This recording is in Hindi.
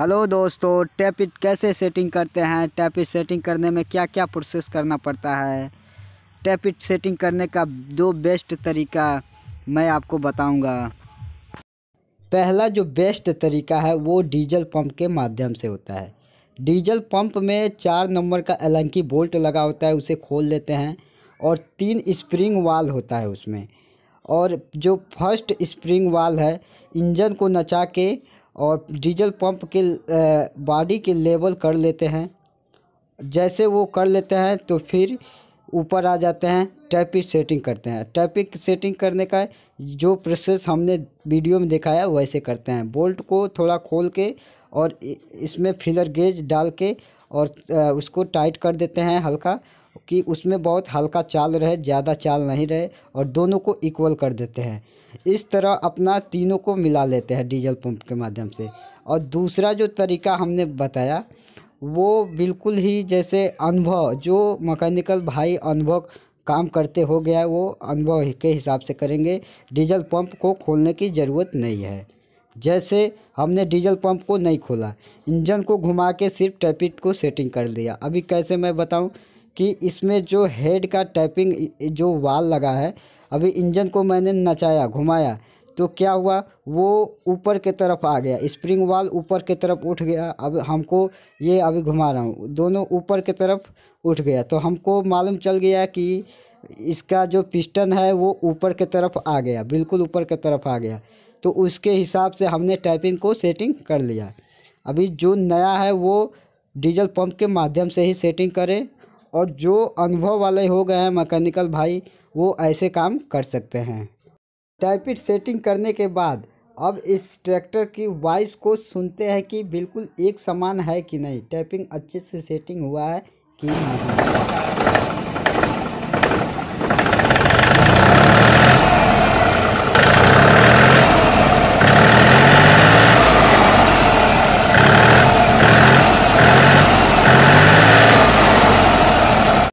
हेलो दोस्तों टैपिट कैसे सेटिंग करते हैं टैपिट सेटिंग करने में क्या क्या प्रोसेस करना पड़ता है टैपिट सेटिंग करने का दो बेस्ट तरीका मैं आपको बताऊंगा पहला जो बेस्ट तरीका है वो डीजल पंप के माध्यम से होता है डीजल पंप में चार नंबर का एलंकी बोल्ट लगा होता है उसे खोल लेते हैं और तीन स्प्रिंग वाल होता है उसमें और जो फर्स्ट स्प्रिंग वाल है इंजन को नचा के और डीजल पंप के बॉडी के लेवल कर लेते हैं जैसे वो कर लेते हैं तो फिर ऊपर आ जाते हैं टैपिक सेटिंग करते हैं टैपिक सेटिंग करने का जो प्रोसेस हमने वीडियो में दिखाया वैसे करते हैं बोल्ट को थोड़ा खोल के और इसमें फिलर गेज डाल के और उसको टाइट कर देते हैं हल्का कि उसमें बहुत हल्का चाल रहे ज़्यादा चाल नहीं रहे और दोनों को इक्वल कर देते हैं इस तरह अपना तीनों को मिला लेते हैं डीजल पंप के माध्यम से और दूसरा जो तरीका हमने बताया वो बिल्कुल ही जैसे अनुभव जो मकैनिकल भाई अनुभव काम करते हो गया वो अनुभव के हिसाब से करेंगे डीजल पंप को खोलने की ज़रूरत नहीं है जैसे हमने डीजल पंप को नहीं खोला इंजन को घुमा के सिर्फ टैपिट को सेटिंग कर दिया अभी कैसे मैं बताऊं कि इसमें जो हेड का टैपिंग जो वाल लगा है अभी इंजन को मैंने नचाया घुमाया तो क्या हुआ वो ऊपर के तरफ आ गया स्प्रिंग वाल ऊपर के तरफ उठ गया अब हमको ये अभी घुमा रहा हूँ दोनों ऊपर के तरफ उठ गया तो हमको मालूम चल गया कि इसका जो पिस्टन है वो ऊपर के तरफ आ गया बिल्कुल ऊपर के तरफ आ गया तो उसके हिसाब से हमने टाइपिंग को सेटिंग कर लिया अभी जो नया है वो डीजल पंप के माध्यम से ही सेटिंग करें और जो अनुभव वाले हो गए हैं मैकेनिकल भाई वो ऐसे काम कर सकते हैं टाइपिट सेटिंग करने के बाद अब इस ट्रैक्टर की वॉइस को सुनते हैं कि बिल्कुल एक समान है कि नहीं टाइपिंग अच्छे से सेटिंग हुआ है कि नहीं